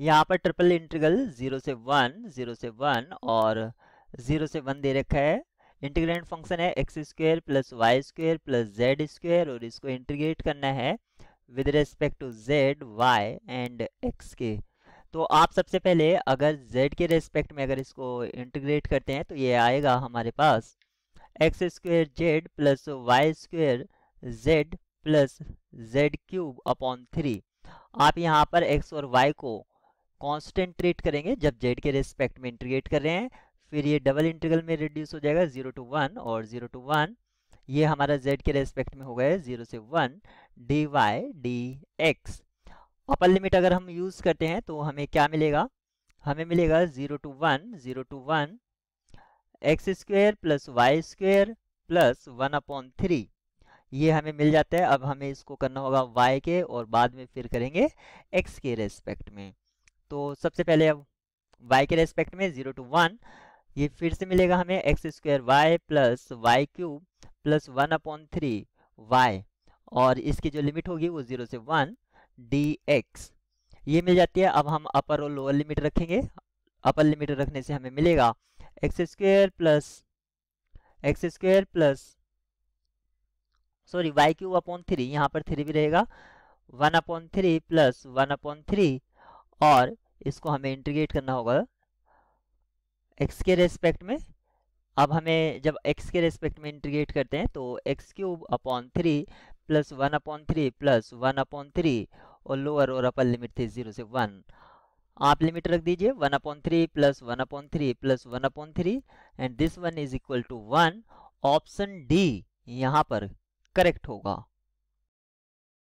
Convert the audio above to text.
यहाँ पर triple integral zero से वन जीरो से वन और जीरो से वन दे रखा है इंटीग्रेंट फंक्शन है x square plus y square plus z square और इसको इंटीग्रेट करना है with respect to z y and x के तो आप सबसे पहले अगर जेड के रेस्पेक्ट में अगर इसको इंटीग्रेट करते हैं तो ये आएगा हमारे पास x square z plus y square z plus z cube upon three आप यहाँ पर एक्स और वाई को ट्रीट करेंगे जब जेड के रेस्पेक्ट में इंटीग्रेट कर रहे हैं फिर ये डबल इंटीग्रल में रिड्यूस हो जाएगा जीरो टू वन और जीरो टू वन ये हमारा जेड के रेस्पेक्ट में हो गया जीरो से one d y d x upper limit अगर हम यूज करते हैं तो हमें क्या मिलेगा हमें मिलेगा zero to one zero to one x square plus y square plus one upon three ये हमें मिल जाता है अब हमें इसको करना होगा y के और बाद में फिर करेंगे x के रेस्पेक्ट में तो सबसे पहले अब y के रेस्पेक्ट में जीरो टू वन ये फिर से मिलेगा हमें x square y plus y cube plus one upon three y और इसकी जो लिमिट होगी वो जीरो से वन डी एक्स ये मिल जाती है अब हम अपर और लोअर लिमिट रखेंगे अपर लिमिट रखने से हमें मिलेगा x square plus x square plus sorry y cube upon three यहाँ पर थ्री भी रहेगा one upon three plus one upon three और इसको हमें इंटीग्रेट करना होगा एक्स के रेस्पेक्ट में अब हमें जब एक्स के रेस्पेक्ट में इंटीग्रेट करते हैं तो x cube upon three plus one upon three plus one upon three और लोअर और अपर लिमिट थी जीरो से वन आप लिमिट रख दीजिए one upon three plus one upon three plus one upon three and this one is equal to one option D यहाँ पर correct होगा